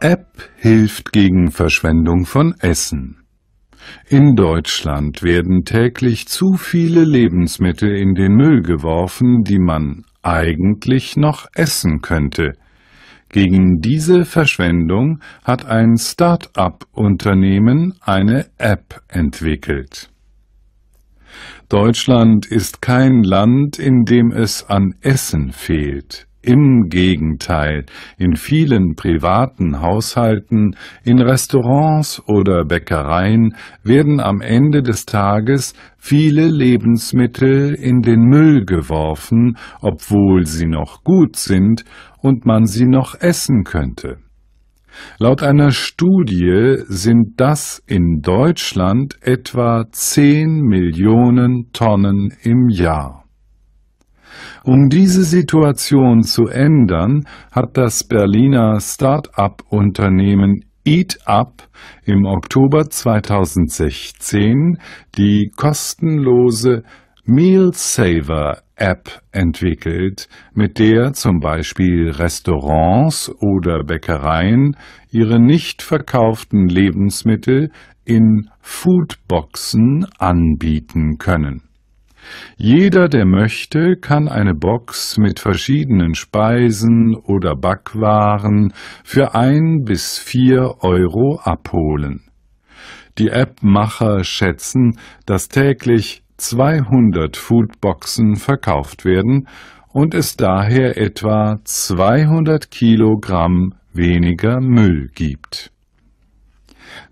App hilft gegen Verschwendung von Essen. In Deutschland werden täglich zu viele Lebensmittel in den Müll geworfen, die man eigentlich noch essen könnte. Gegen diese Verschwendung hat ein Start-up-Unternehmen eine App entwickelt. Deutschland ist kein Land, in dem es an Essen fehlt. Im Gegenteil, in vielen privaten Haushalten, in Restaurants oder Bäckereien werden am Ende des Tages viele Lebensmittel in den Müll geworfen, obwohl sie noch gut sind und man sie noch essen könnte. Laut einer Studie sind das in Deutschland etwa 10 Millionen Tonnen im Jahr. Um diese Situation zu ändern, hat das Berliner Start-up-Unternehmen EatUp im Oktober 2016 die kostenlose Meal Saver App entwickelt, mit der zum Beispiel Restaurants oder Bäckereien ihre nicht verkauften Lebensmittel in Foodboxen anbieten können. Jeder, der möchte, kann eine Box mit verschiedenen Speisen oder Backwaren für ein bis vier Euro abholen. Die App-Macher schätzen, dass täglich 200 Foodboxen verkauft werden und es daher etwa 200 Kilogramm weniger Müll gibt.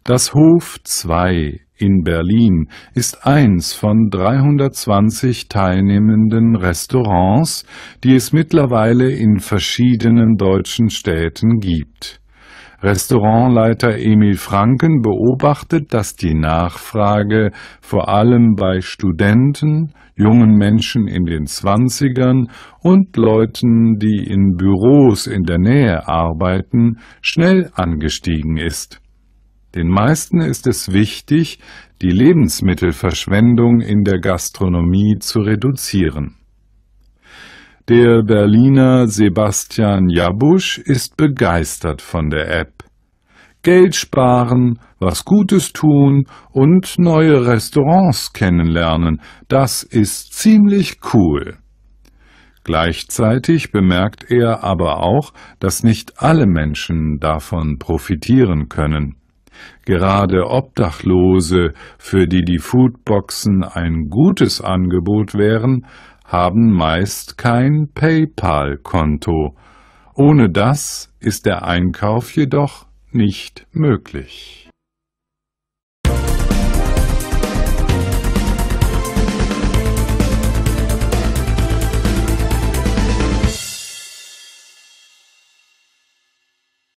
Das Hof 2 in Berlin ist eins von 320 teilnehmenden Restaurants, die es mittlerweile in verschiedenen deutschen Städten gibt. Restaurantleiter Emil Franken beobachtet, dass die Nachfrage vor allem bei Studenten, jungen Menschen in den Zwanzigern und Leuten, die in Büros in der Nähe arbeiten, schnell angestiegen ist. Den meisten ist es wichtig, die Lebensmittelverschwendung in der Gastronomie zu reduzieren. Der Berliner Sebastian Jabusch ist begeistert von der App. Geld sparen, was Gutes tun und neue Restaurants kennenlernen, das ist ziemlich cool. Gleichzeitig bemerkt er aber auch, dass nicht alle Menschen davon profitieren können gerade Obdachlose, für die die Foodboxen ein gutes Angebot wären, haben meist kein PayPal-Konto. Ohne das ist der Einkauf jedoch nicht möglich.